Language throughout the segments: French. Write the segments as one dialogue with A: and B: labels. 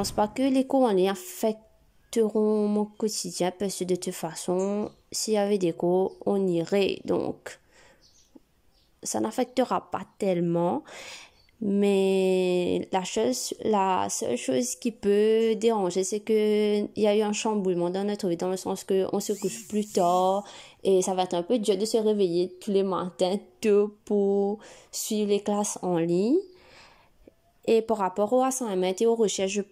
A: pense pas que les cours ligne affecteront mon quotidien parce que de toute façon, s'il y avait des cours, on irait. Donc, ça n'affectera pas tellement. Mais la chose, la seule chose qui peut déranger, c'est que il y a eu un chamboulement dans notre vie, dans le sens que on se couche plus tard et ça va être un peu dur de se réveiller tous les matins tôt pour suivre les classes en ligne. Et par rapport au m et aux recherches, je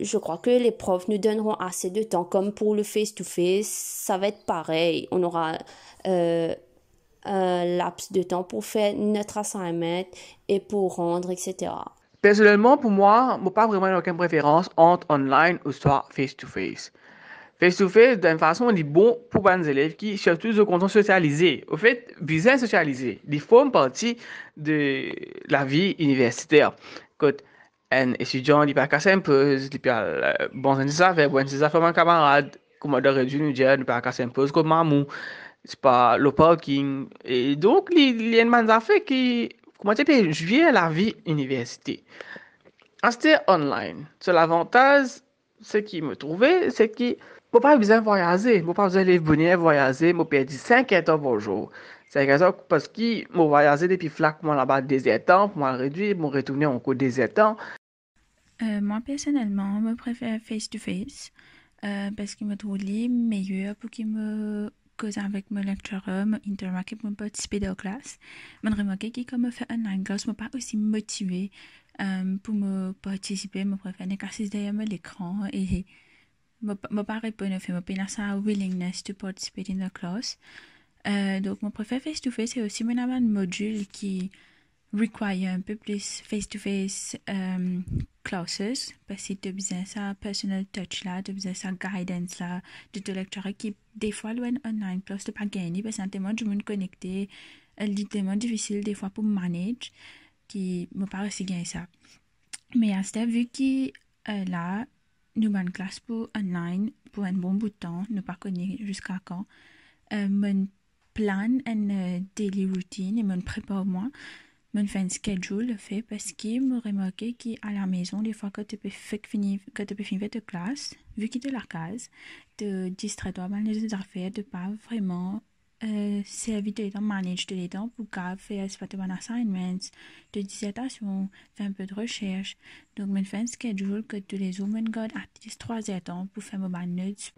A: je crois que les profs nous donneront assez de temps, comme pour le face-to-face, ça va être pareil. On aura euh, un laps de temps pour faire notre assignment et pour rendre, etc.
B: Personnellement, pour moi, je pas vraiment aucune préférence entre online ou soit face-to-face. Face-to-face, d'une façon, on bon pour les élèves qui, surtout, se contents de socialiser. Au fait, vis-à-vis socialiser. Ils font partie de la vie universitaire. Et étudiants, ils peuvent pas un peu, ils peuvent sens à faire, bon sens à faire, mon camarade, comme on aurait dû nous dire, ne pas s'imposer comme maman, c'est pas le parking. Et donc, il y a une manne à faire qui, comment dire, je viens la vie université. Ah, c'était online. Sur l'avantage, ce qui me trouvait, c'est que je n'ai pas besoin de voyager, je n'ai pas besoin de venir voyager, je dire 5 heures par jour. C'est parce que je voyageais depuis flac, moi là-bas, des étangs, pour moi réduit, je retourner en cours des étangs.
C: Euh, moi personnellement, je préfère face-to-face euh, parce qu'il me trouve meilleur pour qu'il me cause avec mon lecteur mon intermarket pour participer à la classe. Je remarque que quand je fais online class, je ne suis pas aussi motivé euh, pour me participer. Je préfère l'exercice derrière l'écran et je ne pas répondre. Je pas sa willingness to participate in the class. donc, je préfère face-to-face et aussi mon module qui require un peu plus face-to-face um, classes parce que tu as besoin de ça personal touch là, tu besoin de ça guidance là, de ton lecture qui des fois loin online plus tu pas gagné parce que c'est tellement du monde connecté, c'est tellement difficile des fois pour manage qui me paraît aussi gagner ça. Mais à ce vu que euh, là, nous avons une classe pour online pour un bon bout de temps, nous pas connaître jusqu'à quand. Euh, mon plan, une euh, daily routine et mon prépare moi. Je fais schedule fait parce qu'il me remarquait qu'à la maison des fois que tu peux finir que tu peux finir de classe vu qu'il la case de distrais-toi dans les affaires de pas vraiment euh, servir de temps, manage de temps pour faire des assignments, de dissertation, faire un peu de recherche. Donc, je fais un schedule que tu les hommes gardent à 3 heures pour faire mes notes.